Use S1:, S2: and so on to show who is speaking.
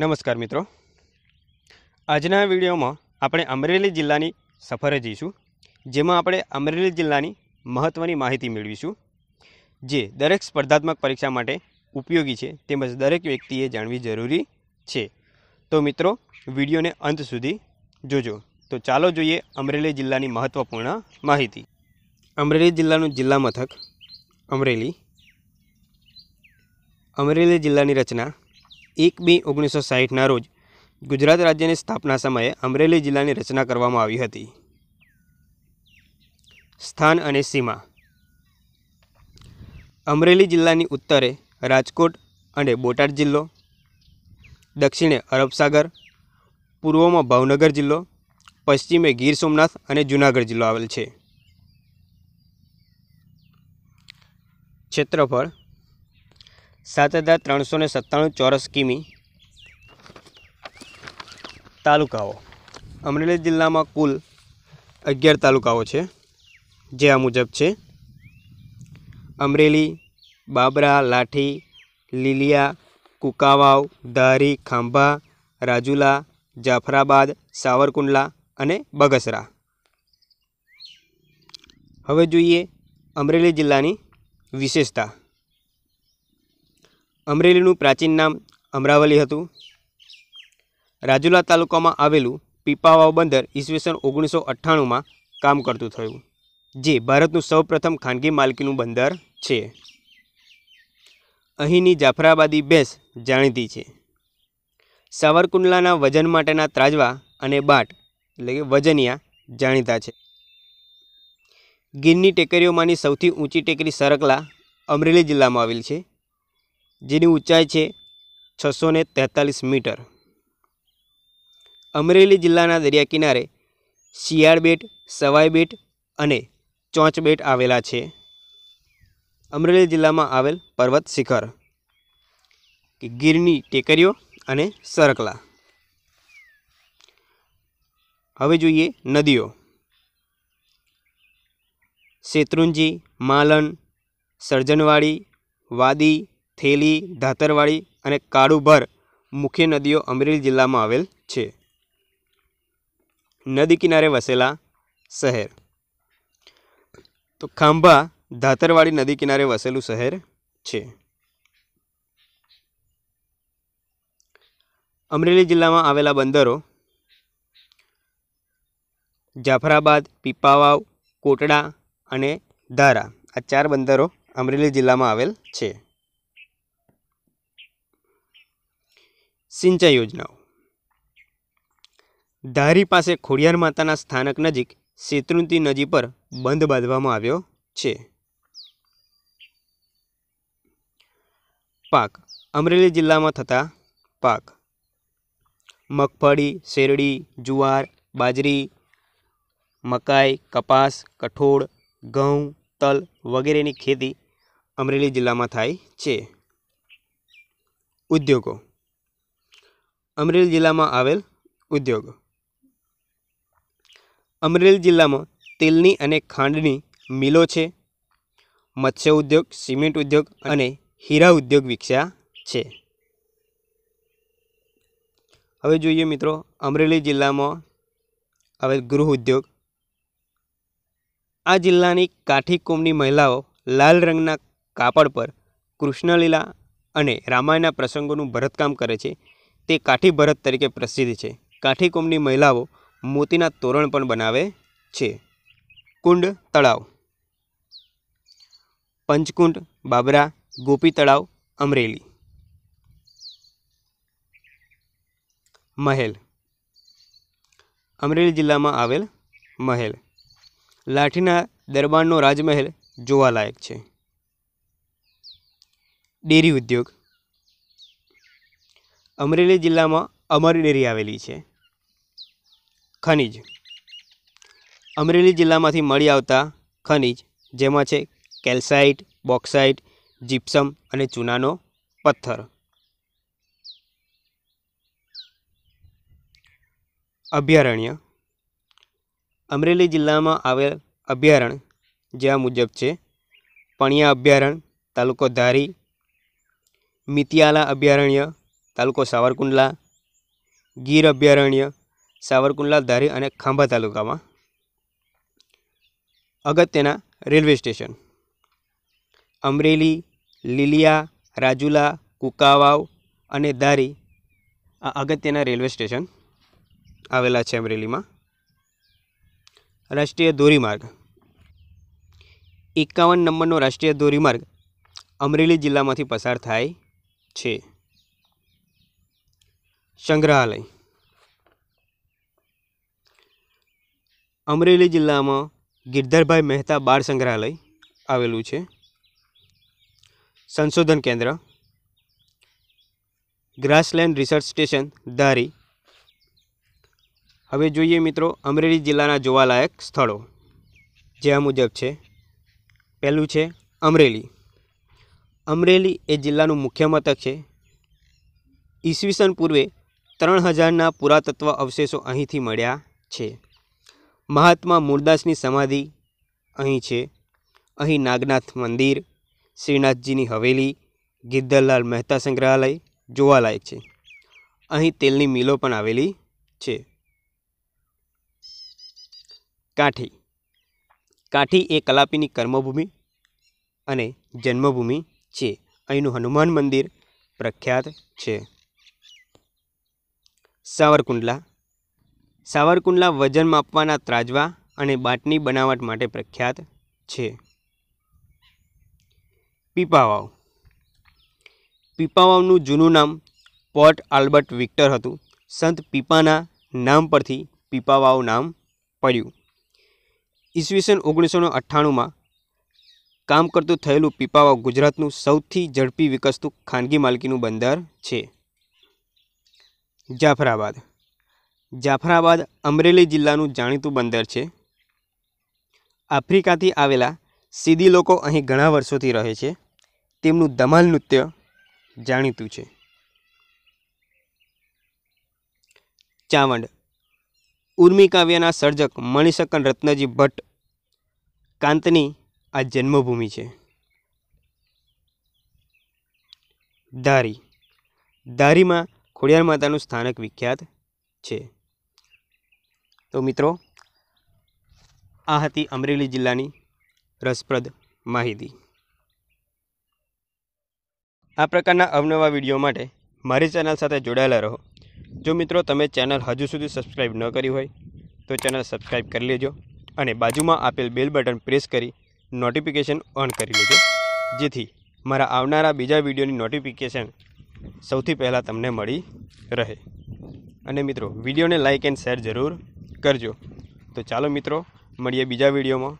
S1: નમસ્કાર મિત્રો આજના વિડીયોમાં આપણે અમરેલી જિલ્લાની સફરે જઈશું જેમાં આપણે અમરેલી જિલ્લાની મહત્ત્વની માહિતી મેળવીશું જે દરેક સ્પર્ધાત્મક પરીક્ષા માટે ઉપયોગી છે તેમજ દરેક વ્યક્તિએ જાણવી જરૂરી છે તો મિત્રો વિડીયોને અંત સુધી જોજો તો ચાલો જોઈએ અમરેલી જિલ્લાની મહત્ત્વપૂર્ણ માહિતી અમરેલી જિલ્લાનું જિલ્લા મથક અમરેલી અમરેલી જિલ્લાની રચના એક બે ઓગણીસો સાહીઠના રોજ ગુજરાત રાજ્યની સ્થાપના સમયે અમરેલી જિલ્લાની રચના કરવામાં આવી હતી સ્થાન અને સીમા અમરેલી જિલ્લાની ઉત્તરે રાજકોટ અને બોટાદ જિલ્લો દક્ષિણે અરબસાગર પૂર્વમાં ભાવનગર જિલ્લો પશ્ચિમે ગીર સોમનાથ અને જૂનાગઢ જિલ્લો આવેલ છે ક્ષેત્રફળ સાત હજાર ત્રણસો ને સત્તાણું ચોરસ કિમી તાલુકાઓ અમરેલી જિલ્લામાં કુલ અગિયાર તાલુકાઓ છે જે આ મુજબ છે અમરેલી બાબરા લાઠી લીલિયા કુકાવાવ ધારી ખાંભા રાજુલા જાફરાબાદ સાવરકુંડલા અને બગસરા હવે જોઈએ અમરેલી જિલ્લાની વિશેષતા અમરેલીનું પ્રાચીન નામ અમરાવલી હતું રાજુલા તાલુકામાં આવેલું પીપાવાવ બંદર ઈસવીસન ઓગણીસો અઠ્ઠાણુંમાં કામ કરતું થયું જે ભારતનું સૌપ્રથમ ખાનગી માલકીનું બંદર છે અહીંની જાફરાબાદી ભેંસ જાણીતી છે સાવરકુંડલાના વજન માટેના ત્રાજવા અને બાટ એટલે કે વજનિયા જાણીતા છે ગીરની ટેકરીઓમાંની સૌથી ઊંચી ટેકરી સરકલા અમરેલી જિલ્લામાં આવેલી છે જેની ઊંચાઈ છે છસો ને તેતાલીસ મીટર અમરેલી જિલ્લાના દરિયા કિનારે શિયાળ બેટ સવાઈ બેટ અને ચોંચ બેટ આવેલા છે અમરેલી જિલ્લામાં આવેલ પર્વત શિખર ગીરની ટેકરીઓ અને સરકલા હવે જોઈએ નદીઓ શેત્રુંજી માલન સર્જનવાડી વાદી થેલી ધાતરવાડી અને કાળુભર મુખ્ય નદીઓ અમરેલી જિલ્લામાં આવેલ છે નદી કિનારે વસેલા શહેર તો ખાંભા ધાતરવાડી નદી કિનારે વસેલું શહેર છે અમરેલી જિલ્લામાં આવેલા બંદરો જાફરાબાદ પીપાવાવ કોટડા અને ધારા આ ચાર બંદરો અમરેલી જિલ્લામાં આવેલ છે સિંચાઈ યોજનાઓ ધારી પાસે ખોડિયાર માતાના સ્થાનક નજીક શેત્રુંતી નદી પર બંધ બાંધવામાં આવ્યો છે પાક અમરેલી જિલ્લામાં થતા પાક મગફળી શેરડી જુવાર બાજરી મકાઈ કપાસ કઠોળ ઘઉં તલ વગેરેની ખેતી અમરેલી જિલ્લામાં થાય છે ઉદ્યોગો અમરેલી જિલ્લામાં આવેલ ઉદ્યોગો અમરેલી જિલ્લામાં તેલની અને ખાંડની મિલો છે મત્સ્ય ઉદ્યોગ સિમેન્ટ ઉદ્યોગ અને હીરા ઉદ્યોગ વિકસ્યા છે હવે જોઈએ મિત્રો અમરેલી જિલ્લામાં આવેલ ગૃહ ઉદ્યોગ આ જિલ્લાની કાઠી મહિલાઓ લાલ રંગના કાપડ પર કૃષ્ણલીલા અને રામાયણના પ્રસંગોનું ભરતકામ કરે છે તે કાઠી ભરત તરીકે પ્રસિદ્ધ છે કાઠી મહિલાઓ મોતીના તોરણ પણ બનાવે છે કુંડ તળાવ પંચકુંડ બાબરા ગોપી તળાવ અમરેલી મહેલ અમરેલી જિલ્લામાં આવેલ મહેલ લાઠીના દરબારનો રાજમહેલ જોવાલાયક છે ડેરી ઉદ્યોગ અમરેલી જિલ્લામાં અમરી ડેરી આવેલી છે ખનિજ અમરેલી જિલ્લામાંથી મળી આવતા ખનિજ જેમાં છે કેલ્સાઇટ બોક્સાઇટ જીપ્સમ અને ચૂનાનો પથ્થર અભયારણ્ય અમરેલી જિલ્લામાં આવેલ અભયારણ્ય જ્યાં મુજબ છે પણિયા અભયારણ્ય તાલુકો ધારી મિતિયાલા અભયારણ્ય તાલુકો સાવરકુંડલા ગીર અભયારણ્ય સાવરકુંડલા ધારી અને ખાંભા તાલુકામાં અગત્યના રેલવે સ્ટેશન અમરેલી લીલિયા રાજુલા કુકાવાવ અને ધારી આ અગત્યના રેલવે સ્ટેશન આવેલા છે અમરેલીમાં રાષ્ટ્રીય ધોરીમાર્ગ એકાવન નંબરનો રાષ્ટ્રીય ધોરીમાર્ગ અમરેલી જિલ્લામાંથી પસાર થાય છે સંગ્રહાલય અમરેલી જિલ્લામાં ગિરધરભાઈ મહેતા બાળ સંગ્રહાલય આવેલું છે સંશોધન કેન્દ્ર ગ્રાસલેન્ડ રિસર્ચ સ્ટેશન ધારી હવે જોઈએ મિત્રો અમરેલી જિલ્લાના જોવાલાયક સ્થળો જે મુજબ છે પહેલું છે અમરેલી અમરેલી એ જિલ્લાનું મુખ્ય મથક છે ઈસવીસન પૂર્વે ત્રણ હજારના પુરાતત્વ અવશેષો અહીંથી મળ્યા છે મહાત્મા મૂળદાસની સમાધિ અહીં છે અહીં નાગનાથ મંદિર શ્રીનાથજીની હવેલી ગિદ્ધરલાલ મહેતા સંગ્રહાલય જોવાલાયક છે અહીં તેલની મિલો પણ આવેલી છે કાઠી કાઠી એ કલાપીની કર્મભૂમિ અને જન્મભૂમિ છે અહીંનું હનુમાન મંદિર પ્રખ્યાત છે સાવરકુંડલા સાવરકુંડલા વજન માપવાના ત્રાજવા અને બાટની બનાવટ માટે પ્રખ્યાત છે પીપાવાવ પીપાવાવનું જૂનું નામ પોર્ટ આલ્બર્ટ વિક્ટર હતું સંત પીપાના નામ પરથી પીપાવાવ નામ પડ્યું ઈસવીસન ઓગણીસો અઠ્ઠાણુંમાં કામ કરતું થયેલું પીપાવાવ ગુજરાતનું સૌથી ઝડપી વિકસતું ખાનગી માલકીનું બંદર છે જાફરાબાદ જાફરાબાદ અમરેલી જિલ્લાનું જાણીતું બંદર છે આફ્રિકાથી આવેલા સીધી લોકો અહીં ઘણા વર્ષોથી રહે છે તેમનું ધમાલ નૃત્ય જાણીતું છે ચાવંડ ઉર્મિકાવ્યના સર્જક મણિશંકર રત્નજી ભટ્ટ કાંતની આ જન્મભૂમિ છે ધારી ધારીમાં ખોડિયાર માતાનું સ્થાનક વિખ્યાત છે તો મિત્રો આ હતી અમરેલી જિલ્લાની રસપ્રદ માહિતી આ પ્રકારના અવનવા વિડીયો માટે મારી ચેનલ સાથે જોડાયેલા રહો જો મિત્રો તમે ચેનલ હજુ સુધી સબસ્ક્રાઈબ ન કરી હોય તો ચેનલ સબસ્ક્રાઈબ કરી લેજો અને બાજુમાં આપેલ બેલ બટન પ્રેસ કરી નોટિફિકેશન ઓન કરી લેજો જેથી મારા આવનારા બીજા વિડીયોની નોટિફિકેશન સૌથી પહેલાં તમને મળી રહે અને મિત્રો વિડીયોને લાઇક એન્ડ શેર જરૂર કરજો તો ચાલો મિત્રો મળીએ બીજા વિડીયોમાં